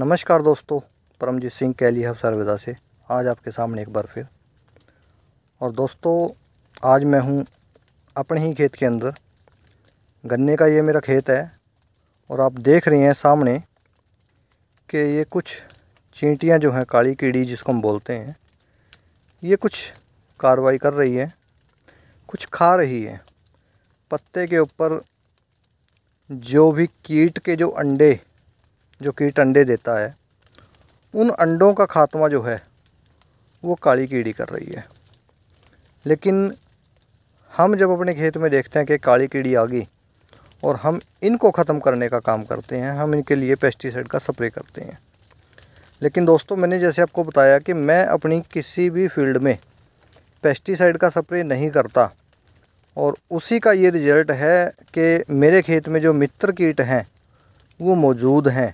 नमस्कार दोस्तों परमजीत सिंह कैली हब सरवेदा से आज आपके सामने एक बार फिर और दोस्तों आज मैं हूँ अपने ही खेत के अंदर गन्ने का ये मेरा खेत है और आप देख रहे हैं सामने कि ये कुछ चींटियाँ जो हैं काली कीड़ी जिसको हम बोलते हैं ये कुछ कार्रवाई कर रही है कुछ खा रही है पत्ते के ऊपर जो भी कीट के जो अंडे जो कीट अंडे देता है उन अंडों का खात्मा जो है वो काली कीड़ी कर रही है लेकिन हम जब अपने खेत में देखते हैं कि काली कीड़ी आ गई और हम इनको ख़त्म करने का काम करते हैं हम इनके लिए पेस्टिसाइड का स्प्रे करते हैं लेकिन दोस्तों मैंने जैसे आपको बताया कि मैं अपनी किसी भी फील्ड में पेस्टिसाइड का स्प्रे नहीं करता और उसी का ये रिजल्ट है कि मेरे खेत में जो मित्र कीट हैं वो मौजूद हैं